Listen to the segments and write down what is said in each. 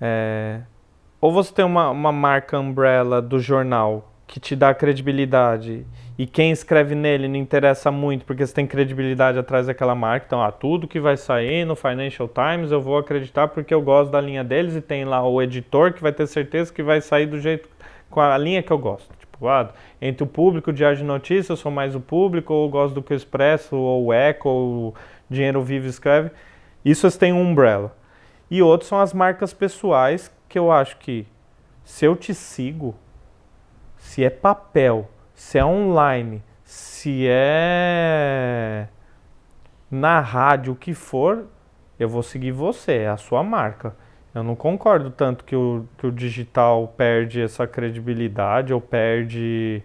É, ou você tem uma, uma marca umbrella do jornal que te dá credibilidade e quem escreve nele não interessa muito porque você tem credibilidade atrás daquela marca. Então, ah, tudo que vai sair no Financial Times eu vou acreditar porque eu gosto da linha deles e tem lá o editor que vai ter certeza que vai sair do jeito com a linha que eu gosto. Tipo, ah, entre o público, o Diário de Notícias, eu sou mais o público, ou eu gosto do que o Expresso, ou o Eco, ou o Dinheiro Vivo escreve. Isso você tem um umbrella. E outros são as marcas pessoais, que eu acho que se eu te sigo, se é papel, se é online, se é na rádio, o que for, eu vou seguir você, é a sua marca. Eu não concordo tanto que o, que o digital perde essa credibilidade ou perde.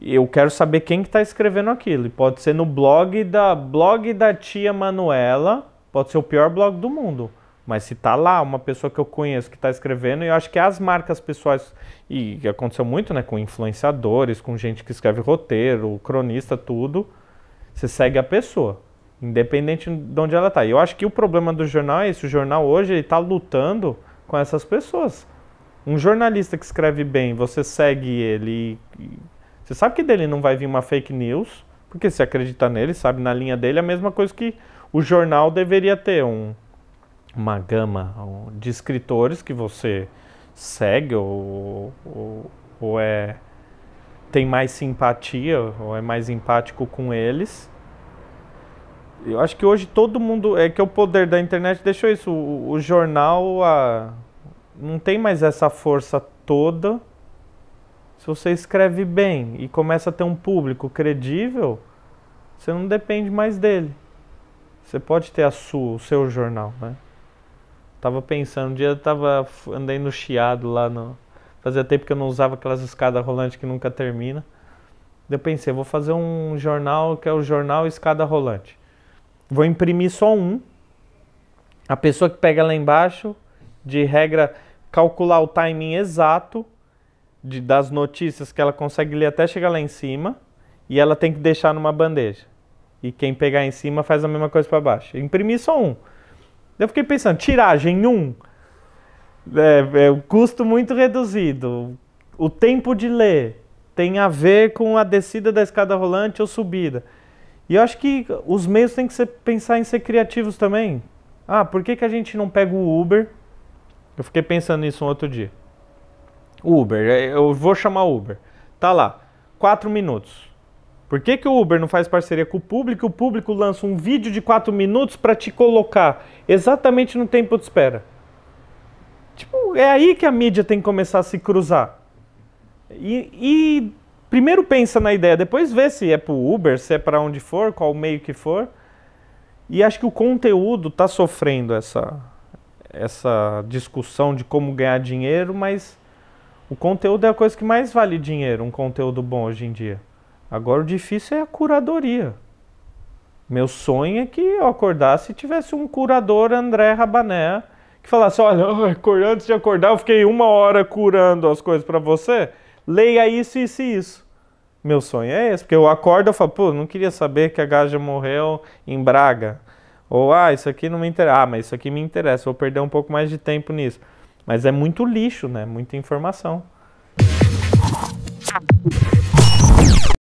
Eu quero saber quem que está escrevendo aquilo. E pode ser no blog da blog da tia Manuela Pode ser o pior blog do mundo. Mas se tá lá uma pessoa que eu conheço que está escrevendo, eu acho que as marcas pessoais, e aconteceu muito, né, com influenciadores, com gente que escreve roteiro, cronista, tudo, você segue a pessoa, independente de onde ela tá. E eu acho que o problema do jornal é esse, o jornal hoje está lutando com essas pessoas. Um jornalista que escreve bem, você segue ele, você sabe que dele não vai vir uma fake news, porque se acredita nele, sabe na linha dele, é a mesma coisa que o jornal deveria ter um, uma gama de escritores que você segue ou, ou, ou é tem mais simpatia ou é mais empático com eles. Eu acho que hoje todo mundo. É que o poder da internet deixou isso. O, o jornal a, não tem mais essa força toda. Se você escreve bem e começa a ter um público credível, você não depende mais dele. Você pode ter a sua, o seu jornal, né? Tava pensando, um dia eu tava andei no chiado lá no. Fazia tempo que eu não usava aquelas escadas rolantes que nunca termina. Eu pensei, vou fazer um jornal que é o jornal escada rolante. Vou imprimir só um. A pessoa que pega lá embaixo, de regra, calcular o timing exato de, das notícias que ela consegue ler até chegar lá em cima. E ela tem que deixar numa bandeja. E quem pegar em cima faz a mesma coisa para baixo. Imprimir só um. Eu fiquei pensando, tiragem um, é, é, custo muito reduzido, o tempo de ler tem a ver com a descida da escada rolante ou subida. E eu acho que os meios têm que ser, pensar em ser criativos também. Ah, por que, que a gente não pega o Uber? Eu fiquei pensando nisso um outro dia. Uber, é, eu vou chamar Uber. Tá lá, quatro minutos. Por que, que o Uber não faz parceria com o público? O público lança um vídeo de 4 minutos para te colocar exatamente no tempo de espera. Tipo, é aí que a mídia tem que começar a se cruzar. E, e primeiro pensa na ideia, depois vê se é pro Uber, se é para onde for, qual meio que for. E acho que o conteúdo está sofrendo essa, essa discussão de como ganhar dinheiro, mas o conteúdo é a coisa que mais vale dinheiro, um conteúdo bom hoje em dia. Agora o difícil é a curadoria. Meu sonho é que eu acordasse e tivesse um curador André Rabané que falasse: olha, antes de acordar, eu fiquei uma hora curando as coisas para você. Leia isso, isso e isso. Meu sonho é esse, porque eu acordo e falo: pô, não queria saber que a Gaja morreu em Braga. Ou, ah, isso aqui não me interessa. Ah, mas isso aqui me interessa, vou perder um pouco mais de tempo nisso. Mas é muito lixo, né? Muita informação.